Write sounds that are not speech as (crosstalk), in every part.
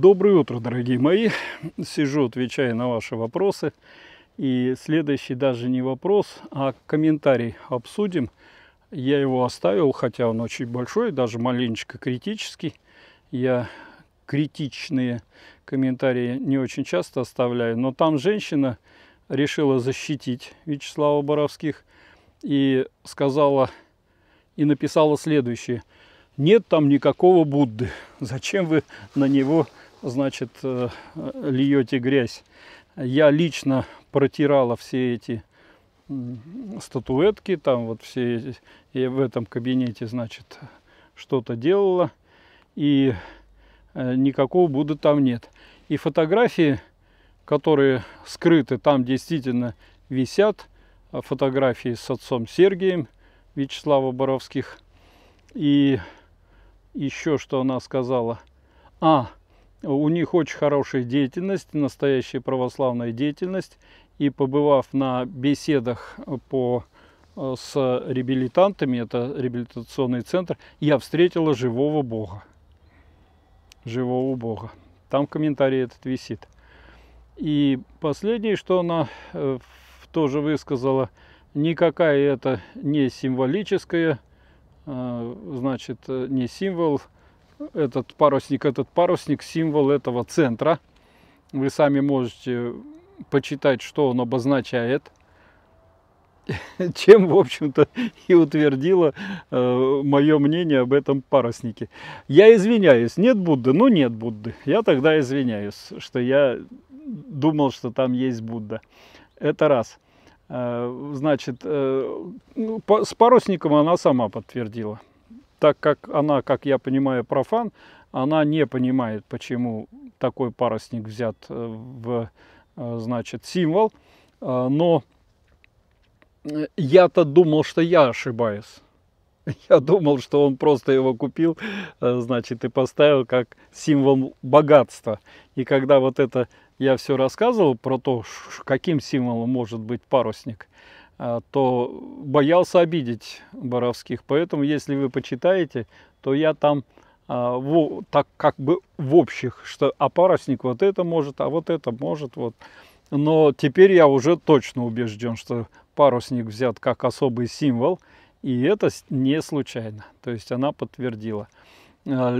Доброе утро, дорогие мои. Сижу, отвечаю на ваши вопросы. И следующий даже не вопрос, а комментарий обсудим. Я его оставил, хотя он очень большой, даже маленечко критический. Я критичные комментарии не очень часто оставляю. Но там женщина решила защитить Вячеслава Боровских и сказала и написала следующее – нет там никакого Будды. Зачем вы на него значит, э, льете грязь. Я лично протирала все эти статуэтки, там вот все, и в этом кабинете, значит, что-то делала, и э, никакого Будды там нет. И фотографии, которые скрыты, там действительно висят э, фотографии с отцом Сергием Вячеслава Боровских. И еще что она сказала. А, у них очень хорошая деятельность, настоящая православная деятельность. И побывав на беседах э, по, э, с реабилитантами, это реабилитационный центр, я встретила живого Бога. Живого Бога. Там комментарий этот висит. И последнее, что она э, тоже высказала, никакая это не символическая, значит, не символ, этот парусник, этот парусник символ этого центра. Вы сами можете почитать, что он обозначает, (laughs) чем, в общем-то, и утвердило э, мое мнение об этом паруснике. Я извиняюсь, нет Будды? Ну, нет Будды. Я тогда извиняюсь, что я думал, что там есть Будда. Это раз. Э, значит, э, ну, с парусником она сама подтвердила так как она, как я понимаю, профан, она не понимает, почему такой парусник взят э, в э, значит, символ. Э, но я-то думал, что я ошибаюсь. (laughs) Я думал, что он просто его купил, значит, и поставил как символ богатства. И когда вот это я все рассказывал про то, каким символом может быть парусник – а, то боялся обидеть Боровских. Поэтому, если вы почитаете, то я там а, в, так как бы в общих, что а вот это может, а вот это может, вот. Но теперь я уже точно убежден, что парусник взят как особый символ, и это не случайно. То есть она подтвердила. А,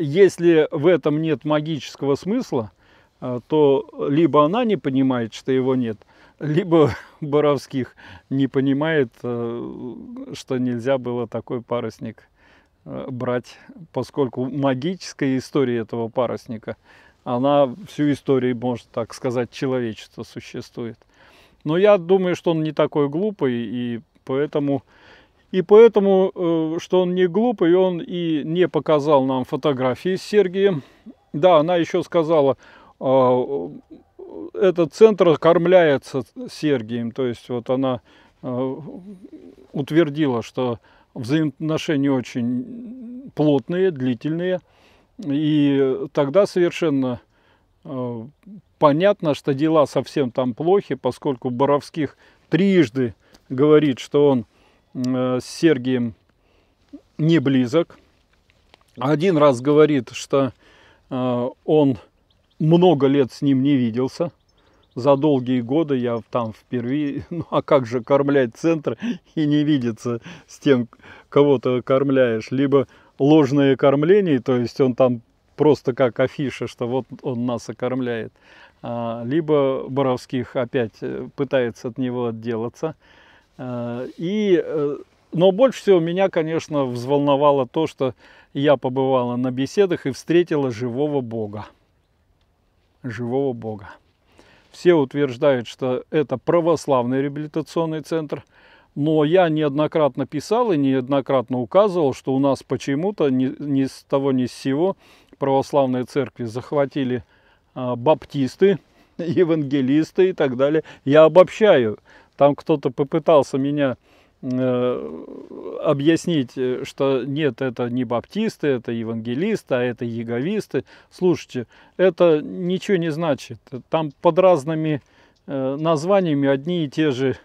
если в этом нет магического смысла, то либо она не понимает, что его нет – либо (laughs) Боровских не понимает, э, что нельзя было такой парусник э, брать, поскольку магическая история этого парусника, она всю историю, может так сказать, человечества существует. Но я думаю, что он не такой глупый, и поэтому, и поэтому э, что он не глупый, он и не показал нам фотографии с Сергием. Да, она еще сказала, а, этот центр кормляется Сергием, то есть вот она э, утвердила, что взаимоотношения очень плотные, длительные, и тогда совершенно э, понятно, что дела совсем там плохи, поскольку Боровских трижды говорит, что он э, с Сергием не близок. Один раз говорит, что он много лет с ним не виделся. За долгие годы я там впервые, (laughs) ну а как же кормлять центр и не видеться с тем, кого ты кормляешь. Либо ложное кормление, то есть он там просто как афиша, что вот он нас окормляет. А, либо Боровских опять э, пытается от него отделаться. А, и э, но больше всего меня, конечно, взволновало то, что я побывала на беседах и встретила живого Бога живого Бога. Все утверждают, что это православный реабилитационный центр, но я неоднократно писал и неоднократно указывал, что у нас почему-то ни, ни с того ни с сего православные церкви захватили а, баптисты, (laughs) евангелисты и так далее. Я обобщаю. Там кто-то попытался меня Э, объяснить, э, что нет, это не баптисты, это евангелисты, а это еговисты. Слушайте, это ничего не значит. Там под разными э, названиями одни и те же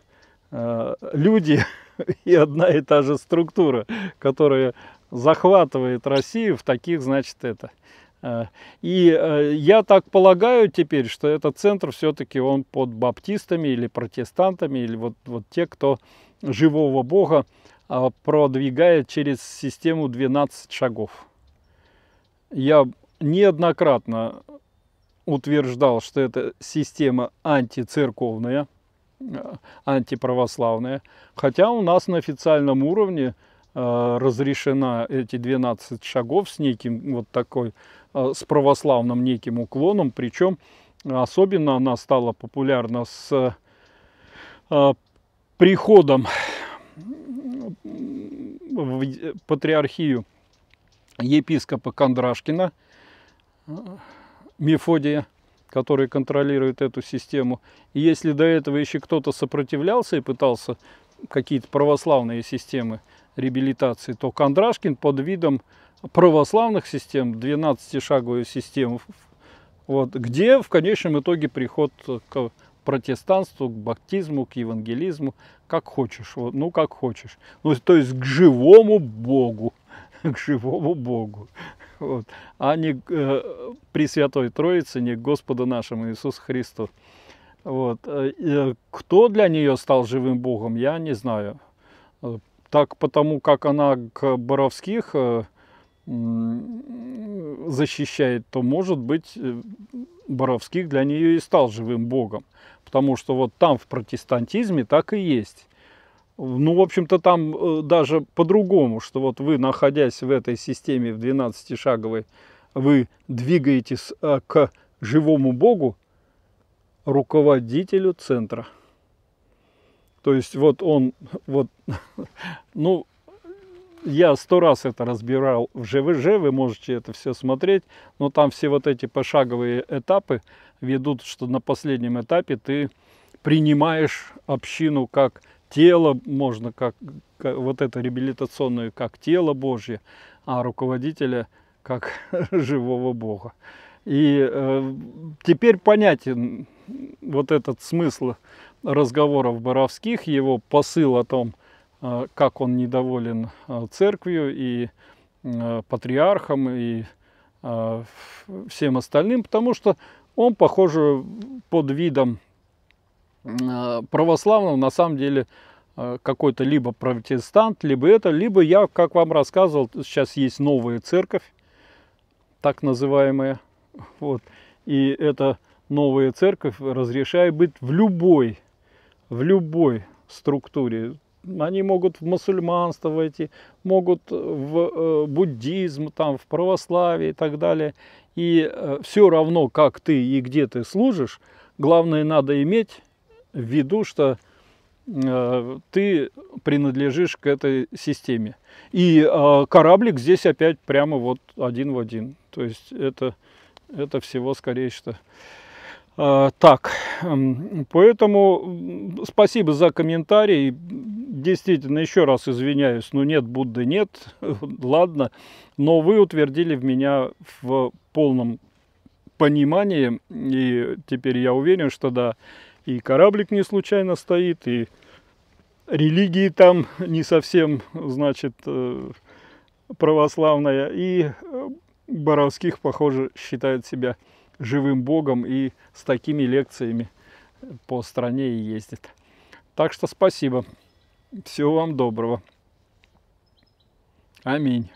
люди (laughs) и одна и та же структура, которая захватывает Россию в таких, значит, это. И я так полагаю теперь, что этот центр все-таки он под баптистами или протестантами, или вот, вот те, кто живого Бога а, продвигает через систему 12 шагов. Я неоднократно утверждал, что эта система антицерковная, а, антиправославная, хотя у нас на официальном уровне а, разрешена эти 12 шагов с неким вот такой, с православным неким уклоном, причем особенно она стала популярна с приходом в патриархию епископа Кондрашкина, Мефодия, который контролирует эту систему. И если до этого еще кто-то сопротивлялся и пытался какие-то православные системы реабилитации, то Кондрашкин под видом православных систем, 12-шаговую систему, вот, где в конечном итоге приход к протестанству, к баптизму, к евангелизму, как хочешь, вот, ну как хочешь. Ну, то есть к живому Богу, (laughs) к живому Богу, вот, а не э, Пресвятой Троице, не к Господу нашему Иисусу Христу. Вот. Э, э, кто для нее стал живым Богом, я не знаю. Э, так потому, как она к Боровских защищает, то может быть Боровских для нее и стал живым богом. Потому что вот там в протестантизме так и есть. Ну, в общем-то, там э, даже по-другому, что вот вы, находясь в этой системе в 12-шаговой, вы двигаетесь э, к живому Богу, руководителю центра. То есть вот он, вот, (laughs) ну, я сто раз это разбирал в ЖВЖ, вы можете это все смотреть, но там все вот эти пошаговые этапы ведут, что на последнем этапе ты принимаешь общину как тело, можно как, как вот это реабилитационное, как тело Божье, а руководителя как (laughs) живого Бога. И э, теперь понятен вот этот смысл разговоров Боровских, его посыл о том, Э, как он недоволен э, церковью и э, патриархом и всем остальным, потому что он, похоже, под видом православного на самом деле какой-то либо протестант, либо это, либо я, как вам рассказывал, сейчас есть новая церковь, так называемая, вот, и эта новая церковь разрешает быть в любой, в любой структуре, они могут в мусульманство войти, могут в э, буддизм, там, в православие и так далее. И э, все равно, как ты и где ты служишь, главное надо иметь в виду, что э, ты принадлежишь к этой системе. И кораблик здесь опять прямо вот один в один. То есть это, это всего скорее что так, эм, поэтому спасибо за комментарий действительно, еще раз извиняюсь, но ну, нет Будды, нет, (laughs) ладно, но вы утвердили в меня в полном понимании, и теперь я уверен, что да, и кораблик не случайно стоит, и религии там (laughs) не совсем, значит, э, православная, и э, Боровских, похоже, считает себя живым богом и с такими лекциями по стране и ездит. Так что спасибо. Всего вам доброго. Аминь.